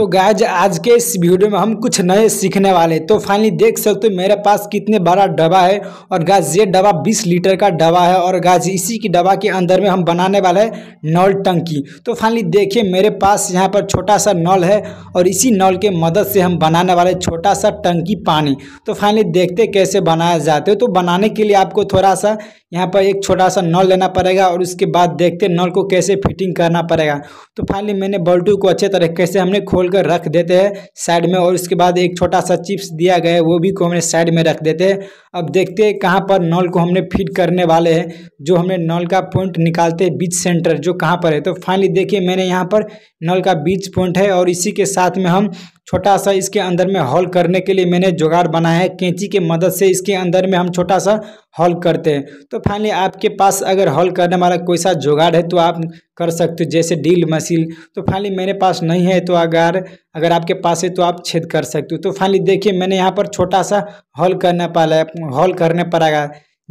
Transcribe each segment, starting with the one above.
तो गायज आज के इस वीडियो में हम कुछ नए सीखने वाले तो फाइनली देख सकते हो मेरे पास कितने बड़ा डब्बा है और गैज ये डब्बा 20 लीटर का डब्बा है और गैज इसी की डब्बा के अंदर में हम बनाने वाले हैं नल टंकी तो फाइनली देखिए मेरे पास यहाँ पर छोटा सा नल है और इसी नल के मदद से हम बनाने वाले छोटा सा टंकी पानी तो फाइनली देखते कैसे बनाया जाते हो तो बनाने के लिए आपको थोड़ा सा यहाँ पर एक छोटा सा नल लेना पड़ेगा और उसके बाद देखते नल को कैसे फिटिंग करना पड़ेगा तो फाइनली मैंने बल्टू को अच्छे तरीके से हमने खोल खोलकर रख देते हैं साइड में और उसके बाद एक छोटा सा चिप्स दिया गया है वो भी को हमने साइड में रख देते हैं अब देखते हैं कहाँ पर नल को हमने फिट करने वाले हैं जो हमने नल का पॉइंट निकालते हैं बीच सेंटर जो कहाँ पर है तो फाइनली देखिए मैंने यहाँ पर नल का बीच पॉइंट है और इसी के साथ में हम छोटा सा इसके अंदर में हॉल करने के लिए मैंने जुगाड़ बनाया है कैंची के मदद से इसके अंदर में हम छोटा सा हॉल करते हैं तो फाइनली आपके पास अगर हॉल करने वाला कोई सा जुगाड़ है तो आप कर सकते हो जैसे डील मशीन तो फाइनली मेरे पास नहीं है तो अगर अगर आपके पास है तो आप छेद कर सकते हो तो फाइनली देखिए मैंने यहाँ पर छोटा सा हॉल करने पाला हॉल करने पर आगा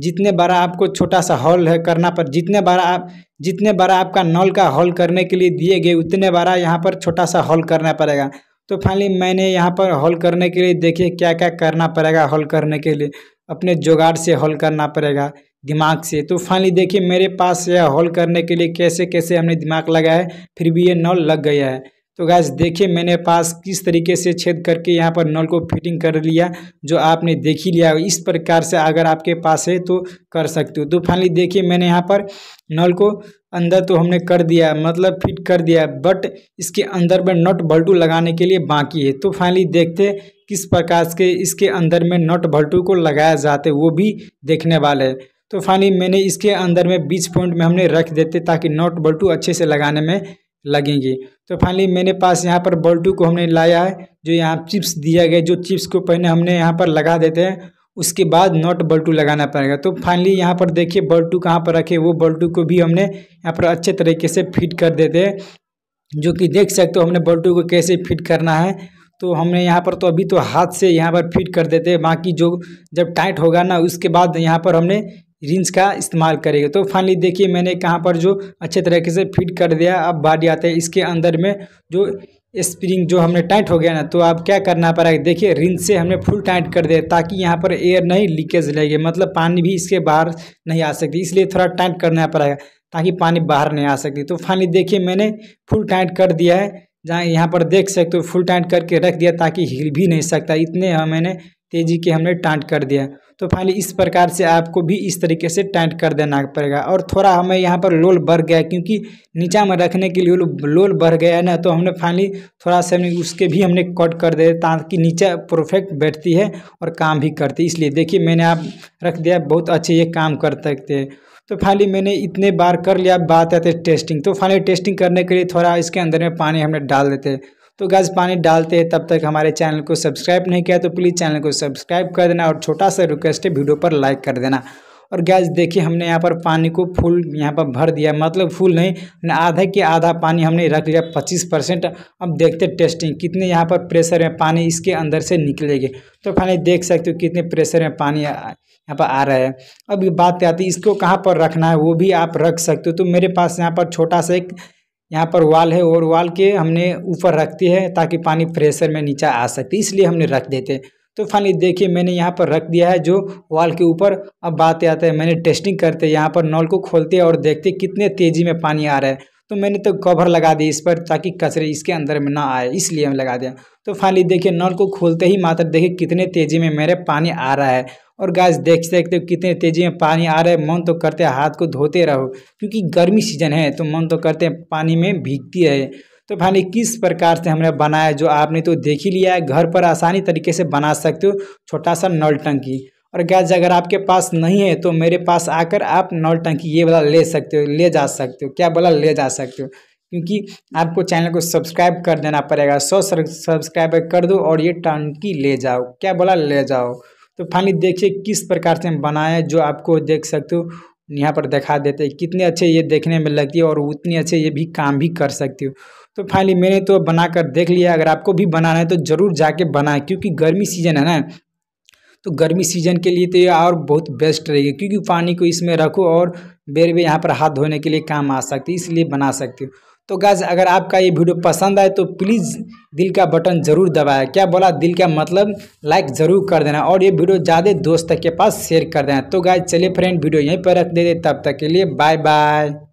जितने बड़ा आपको छोटा सा हॉल है करना पर जितने बड़ा आप जितने बड़ा आपका नल का हॉल करने के लिए दिए गए उतने बड़ा यहाँ पर छोटा सा हॉल करना पड़ेगा तो फाइनली मैंने यहाँ पर हॉल करने के लिए देखिए क्या क्या करना पड़ेगा हॉल करने के लिए अपने जुगाड़ से हॉल करना पड़ेगा दिमाग से तो फाइनली देखिए मेरे पास यह हॉल करने के लिए कैसे कैसे हमने दिमाग लगाया है फिर भी ये नॉल लग गया है तो गैस देखिए मैंने पास किस तरीके से छेद करके यहाँ पर नल को फिटिंग कर लिया जो आपने देख ही लिया इस प्रकार से अगर आपके पास है तो कर सकते हो तो फाइनली देखिए मैंने यहाँ पर नल को अंदर तो हमने कर दिया मतलब फिट कर दिया बट इसके अंदर में नट बल्टू लगाने के लिए बाकी है तो फाइनली देखते किस प्रकार के इसके अंदर में नट बल्टू को लगाया जाते वो भी देखने वाले हैं तो फाइनली मैंने इसके अंदर में बीच पॉइंट में हमने रख देते ताकि नट बल्टू अच्छे से लगाने में लगेंगे तो फाइनली मेरे पास यहाँ पर बल्टू को हमने लाया है जो यहाँ चिप्स दिया गया जो चिप्स को पहले हमने यहाँ पर लगा देते हैं उसके बाद नॉट बल्टू लगाना पड़ेगा तो फाइनली यहाँ पर देखिए बल्टू कहाँ पर रखे वो बल्टू को भी हमने यहाँ पर अच्छे तरीके से फिट कर देते हैं जो कि देख सकते हो हमने बल्टू को कैसे फिट करना है तो हमने यहाँ पर तो अभी तो हाथ से यहाँ पर फिट कर देते हैं बाकी जो जब टाइट होगा ना उसके बाद यहाँ पर हमने रिंच का इस्तेमाल करेगा तो फाइनली देखिए मैंने कहाँ पर जो अच्छे तरीके से फिट कर दिया अब बाडी आते हैं इसके अंदर में जो स्प्रिंग जो हमने टाइट हो गया ना तो आप क्या करना पड़ेगा देखिए रिंच से हमने फुल टाइट कर दिया ताकि यहाँ पर एयर नहीं लीकेज लगे मतलब पानी भी इसके बाहर नहीं आ सकती इसलिए थोड़ा टाइट करना पड़ेगा ताकि पानी बाहर नहीं आ सकती तो फाइनली देखिए मैंने फुल टाइट कर दिया है जहाँ यहाँ पर देख सकते हो फुल टाइट करके रख दिया ताकि हिल भी नहीं सकता इतने मैंने तेजी के हमने टाँट कर दिया तो फाइनली इस प्रकार से आपको भी इस तरीके से टाइट कर देना पड़ेगा और थोड़ा हमें यहाँ पर लोल बढ़ गया क्योंकि नीचा में रखने के लिए लोल बढ़ गया ना तो हमने फाइनली थोड़ा सा हमने उसके भी हमने कट कर दे ताकि नीचा परफेक्ट बैठती है और काम भी करती है इसलिए देखिए मैंने आप रख दिया बहुत अच्छे ये काम कर सकते हैं तो फाइनली मैंने इतने बार कर लिया बात आते टेस्टिंग तो फाइनली टेस्टिंग करने के लिए थोड़ा इसके अंदर में पानी हमने डाल देते तो गैस पानी डालते हैं तब तक हमारे चैनल को सब्सक्राइब नहीं किया तो प्लीज़ चैनल को सब्सक्राइब कर देना और छोटा सा रिक्वेस्ट है वीडियो पर लाइक कर देना और गैस देखिए हमने यहाँ पर पानी को फुल यहाँ पर भर दिया मतलब फुल नहीं आधा के आधा पानी हमने रख लिया पच्चीस परसेंट अब देखते टेस्टिंग कितने यहाँ पर प्रेशर में पानी इसके अंदर से निकलेगी तो फाइनली देख सकते हो कितने प्रेशर में पानी यहाँ पर आ रहा है अब ये बात आती है इसको कहाँ पर रखना है वो भी आप रख सकते हो तो मेरे पास यहाँ पर छोटा सा एक यहाँ पर वाल है और वाल के हमने ऊपर रखती है ताकि पानी प्रेशर में नीचे आ सके इसलिए हमने रख देते हैं तो फाइनली देखिए मैंने यहाँ पर रख दिया है जो वाल के ऊपर अब बात आता है मैंने टेस्टिंग करते यहाँ पर नल को खोलते और देखते कितने तेज़ी में पानी आ रहा है तो मैंने तो कवर लगा दी इस पर ताकि कचरे इसके अंदर में ना आए इसलिए हम लगा दिया तो फाइनली देखिए नल को खोलते ही मात्र देखिए कितने तेज़ी में मेरे पानी आ रहा है और गैस देख सकते हो कितने तेज़ी में पानी आ रहा है मन तो करते हैं हाथ को धोते रहो क्योंकि गर्मी सीजन है तो मन तो करते हैं पानी में भीगती है तो भाई किस प्रकार से हमने बनाया जो आपने तो देख ही लिया है घर पर आसानी तरीके से बना सकते हो छोटा सा नल टंकी और गैस अगर आपके पास नहीं है तो मेरे पास आकर आप नल टंकी ये वाला ले सकते हो ले जा सकते हो क्या बोला ले जा सकते हो क्योंकि आपको चैनल को सब्सक्राइब कर देना पड़ेगा सौ सब्सक्राइब कर दो और ये टंकी ले जाओ क्या बोला ले जाओ तो फाइनली देखिए किस प्रकार से हम बनाए जो आपको देख सकते हो यहाँ पर दिखा देते हैं कितने अच्छे ये देखने में लगती है और उतने अच्छे ये भी काम भी कर सकती हो तो फाइनली मैंने तो बनाकर देख लिया अगर आपको भी बनाना है तो ज़रूर जाके बनाएं क्योंकि गर्मी सीजन है ना तो गर्मी सीजन के लिए तो ये और बहुत बेस्ट रहेगी क्योंकि पानी को इसमें रखो और बेर बेर यहाँ पर हाथ धोने के लिए काम आ सकती है इसलिए बना सकते हो तो गैज़ अगर आपका ये वीडियो पसंद आए तो प्लीज़ दिल का बटन ज़रूर दबाएं क्या बोला दिल का मतलब लाइक ज़रूर कर देना और ये वीडियो ज़्यादा दोस्त के पास शेयर कर देना तो गैज़ चलिए फ्रेंड वीडियो यहीं पर रख दे तब तक के लिए बाय बाय